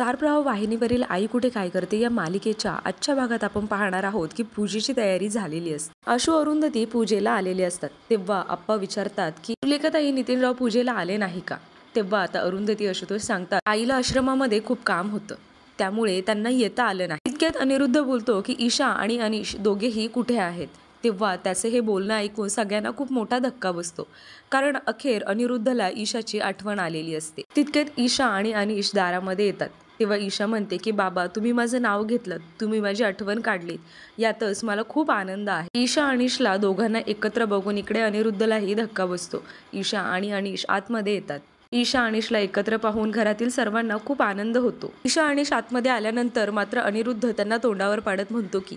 star प्रवाह वाहिनीवरील आई कुठे काय करते या मालिकेच्या आजच्या भागात आपण पाहणार आहोत की पूजेची तयारी झालेली असते अशू अरुंधती पूजेला आलेले असतात तेव्हा आप्पा विचारतात की लेखताई नितीनराव पूजेला आले नाही का तेव्हा आता अरुंधती आशुतोष सांगतात आईला आश्रमामध्ये खूप काम होतं त्यामुळे त्यांना येता आलं नाही इतक्यात अनिरुद्ध बोलतो की ईशा आणि अनिश दोघेही कुठे आहेत तेव्हा त्याचे हे बोलणं ऐकून सगळ्यांना खूप मोठा धक्का बसतो कारण अखेर अनिरुद्धला ईशाची आठवण आलेली असते तितक्यात ईशा आणि अनिश दारामध्ये येतात तेव्हा ईशा म्हणते की बाबा तुम्ही माझं नाव घेतलं तुम्ही माझी आठवण काढलीत यातच मला खूप आनंद आहे ईशा अनिशला दोघांना एकत्र बघून इकडे अनिरुद्धलाही धक्का बसतो ईशा आणि अनिश आतमध्ये येतात ईशा अनिशला एकत्र पाहून घरातील सर्वांना खूप आनंद होतो ईशा अनिश आतमध्ये आल्यानंतर मात्र अनिरुद्ध त्यांना तोंडावर पाडत म्हणतो की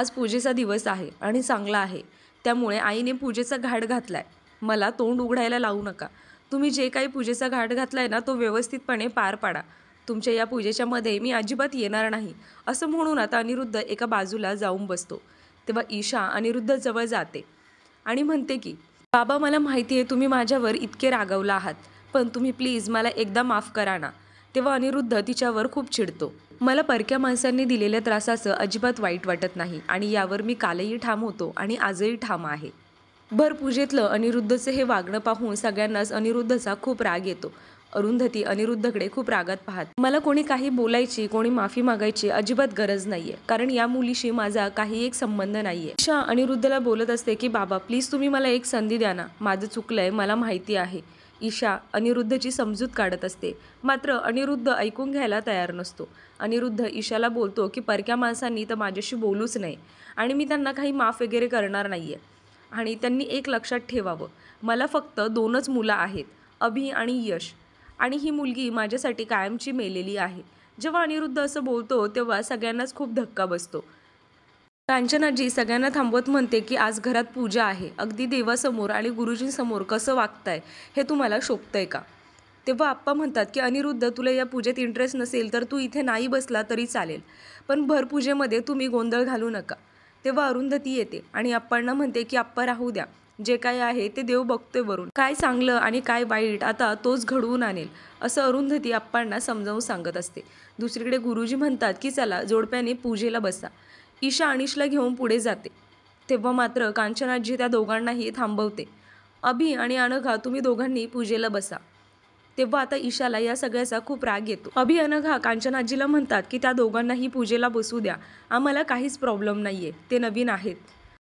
आज पूजेचा दिवस आहे आणि चांगला आहे त्यामुळे आईने पूजेचा घाट घातलाय मला तोंड उघडायला लावू नका तुम्ही जे काही पूजेचा घाट घातलाय ना तो व्यवस्थितपणे पार पाडा तुमच्या या पूजेच्या मध्ये मी अजिबात येणार नाही असं म्हणून आता अनिरुद्ध एका बाजूला जाऊन बसतो तेव्हा ईशा अनिरुद्ध जवळ जाते आणि म्हणते की बाबा मला माहिती आहे तुम्ही माझ्यावर इतके रागवला आहात पण तुम्ही प्लीज मला एकदा माफ करा ना तेव्हा अनिरुद्ध तिच्यावर खूप चिडतो मला परक्या माणसांनी दिलेल्या त्रासाचं अजिबात वाईट वाटत नाही आणि यावर मी कालही ठाम होतो आणि आजही ठाम आहे पूजेतलं अनिरुद्धचं हे वागणं पाहून सगळ्यांनाच अनिरुद्धचा खूप राग येतो अरुंधती अनिरुद्धकडे खूप रागात पाहत मला कोणी काही बोलायची कोणी माफी मागायची अजिबात गरज नाहीये कारण या मुलीशी माझा काही एक संबंध नाहीये ईशा अनिरुद्धला बोलत असते की बाबा प्लीज तुम्ही मला एक संधी द्या ना माझं चुकलंय मला माहिती आहे ईशा अनिरुद्धची समजूत काढत असते मात्र अनिरुद्ध ऐकून घ्यायला तयार नसतो अनिरुद्ध ईशाला बोलतो की परक्या माणसांनी तर माझ्याशी बोलूच नाही आणि मी त्यांना काही माफ वगैरे करणार नाही आहे आणि त्यांनी एक लक्षात ठेवावं मला फक्त दोनच मुलं आहेत अभि आणि यश आणि ही मुलगी माझ्यासाठी कायमची मेलेली आहे जेव्हा अनिरुद्ध असं बोलतो तेव्हा सगळ्यांनाच खूप धक्का बसतो कांचनाजी सगळ्यांना थांबवत म्हणते की आज घरात पूजा आहे अगदी देवासमोर आणि गुरुजींसमोर कसं वागताय हे तुम्हाला शोभतंय का तेव्हा आप्पा म्हणतात की अनिरुद्ध तुला या पूजेत इंटरेस्ट नसेल तर तू इथे नाही बसला तरी चालेल पण भरपूजेमध्ये तुम्ही गोंधळ घालू नका तेव्हा अरुंधती येते आणि अप्पांना म्हणते की आप्पा राहू द्या जे काय आहे ते देव बघतोय वरून काय चांगलं आणि काय वाईट आता तोच घडवून आणेल असं अरुंधती आप्पांना समजावून सांगत असते दुसरीकडे गुरुजी म्हणतात की चला जोडप्याने पूजेला बसा ईशा अनिशला घेऊन पुढे जाते तेव्हा मात्र कांचनाजी त्या दोघांनाही थांबवते अभि आणि अनघा तुम्ही दोघांनी पूजेला बसा तेव्हा आता ईशाला या सगळ्याचा खूप राग येतो अभि हा कांचन म्हणतात की त्या दोघांनाही पूजेला बसू द्या आम्हाला काहीच प्रॉब्लेम नाहीये ते नवीन आहेत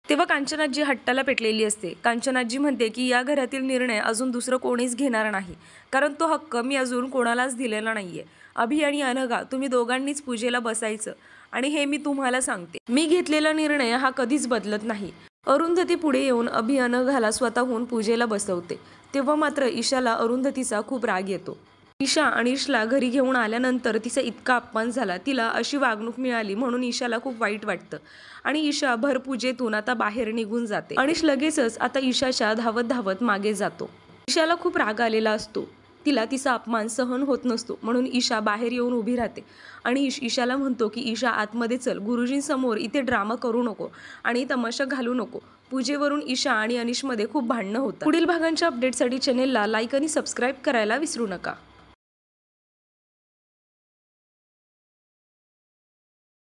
तेव्हा कांचनाजी हट्टाला पेटलेली असते कांचनाजी म्हणते की या घरातील निर्णय अजून दुसरं कोणीच घेणार नाही कारण तो हक्क मी अजून कोणालाच दिलेला नाहीये अभि आणि अनघा तुम्ही दोघांनीच पूजेला बसायचं आणि हे मी तुम्हाला सांगते मी घेतलेला निर्णय हा कधीच बदलत नाही अरुंधती पुढे येऊन अभियान घाला स्वतःहून पूजेला बसवते तेव्हा मात्र ईशाला अरुंधतीचा खूप राग येतो ईशा आणि ईशला घरी घेऊन आल्यानंतर तिचा इतका अपमान झाला तिला अशी वागणूक मिळाली म्हणून ईशाला खूप वाईट वाटतं आणि ईशा भरपूजेतून आता बाहेर निघून जाते अनिश लगेचच आता ईशाच्या धावत धावत मागे जातो ईशाला खूप राग आलेला असतो तिला तिचा अपमान सहन होत नसतो म्हणून ईशा बाहेर येऊन उभी राहते आणि ईश ईशाला म्हणतो की ईशा आतमध्ये चल गुरुजींसमोर इथे ड्रामा करू नको आणि तमाशा घालू नको पूजेवरून ईशा आणि अनिशमध्ये खूप भांडणं होतं पुढील भागांच्या अपडेटसाठी चॅनेलला लाईक आणि सबस्क्राईब करायला विसरू नका